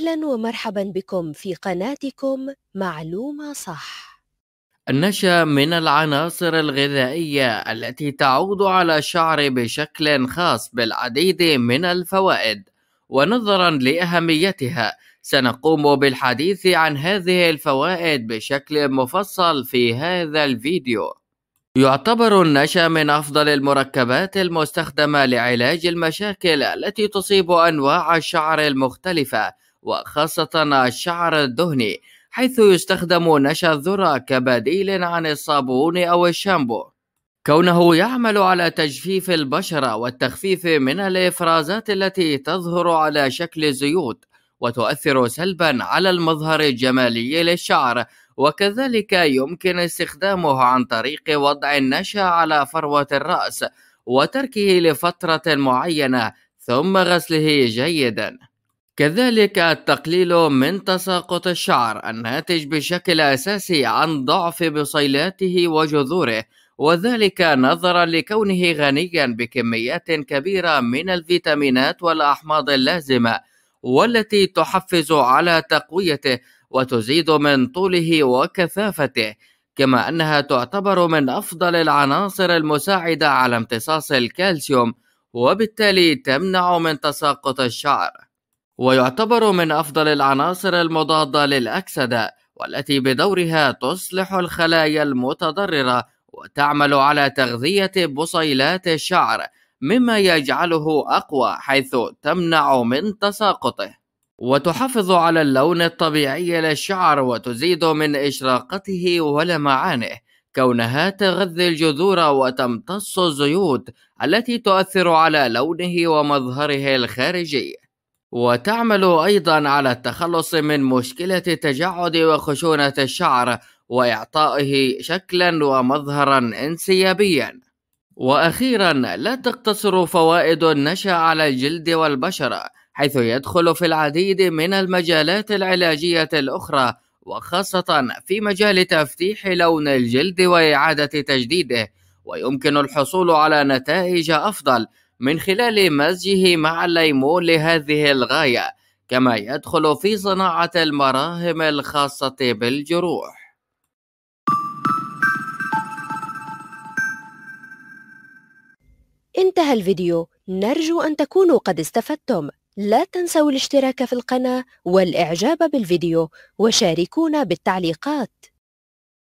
أهلا ومرحبا بكم في قناتكم معلومة صح. النشا من العناصر الغذائية التي تعود على الشعر بشكل خاص بالعديد من الفوائد، ونظرا لأهميتها سنقوم بالحديث عن هذه الفوائد بشكل مفصل في هذا الفيديو. يعتبر النشا من أفضل المركبات المستخدمة لعلاج المشاكل التي تصيب أنواع الشعر المختلفة وخاصة الشعر الدهني حيث يستخدم نشا الذرة كبديل عن الصابون أو الشامبو كونه يعمل على تجفيف البشرة والتخفيف من الإفرازات التي تظهر على شكل زيوت وتؤثر سلبا على المظهر الجمالي للشعر وكذلك يمكن استخدامه عن طريق وضع النشا على فروة الرأس وتركه لفترة معينة ثم غسله جيداً كذلك التقليل من تساقط الشعر الناتج بشكل أساسي عن ضعف بصيلاته وجذوره وذلك نظرا لكونه غنيا بكميات كبيرة من الفيتامينات والأحماض اللازمة والتي تحفز على تقويته وتزيد من طوله وكثافته كما أنها تعتبر من أفضل العناصر المساعدة على امتصاص الكالسيوم وبالتالي تمنع من تساقط الشعر ويعتبر من أفضل العناصر المضادة للأكسدة والتي بدورها تصلح الخلايا المتضررة وتعمل على تغذية بصيلات الشعر مما يجعله أقوى حيث تمنع من تساقطه وتحافظ على اللون الطبيعي للشعر وتزيد من إشراقته ولمعانه كونها تغذي الجذور وتمتص الزيوت التي تؤثر على لونه ومظهره الخارجي وتعمل أيضا على التخلص من مشكلة تجعد وخشونة الشعر وإعطائه شكلا ومظهرا انسيابيا وأخيرا لا تقتصر فوائد النشا على الجلد والبشرة حيث يدخل في العديد من المجالات العلاجية الأخرى وخاصة في مجال تفتيح لون الجلد وإعادة تجديده ويمكن الحصول على نتائج أفضل من خلال مزجه مع الليمون لهذه الغاية كما يدخل في صناعة المراهم الخاصة بالجروح انتهى الفيديو نرجو أن تكونوا قد استفدتم لا تنسوا الاشتراك في القناة والإعجاب بالفيديو وشاركونا بالتعليقات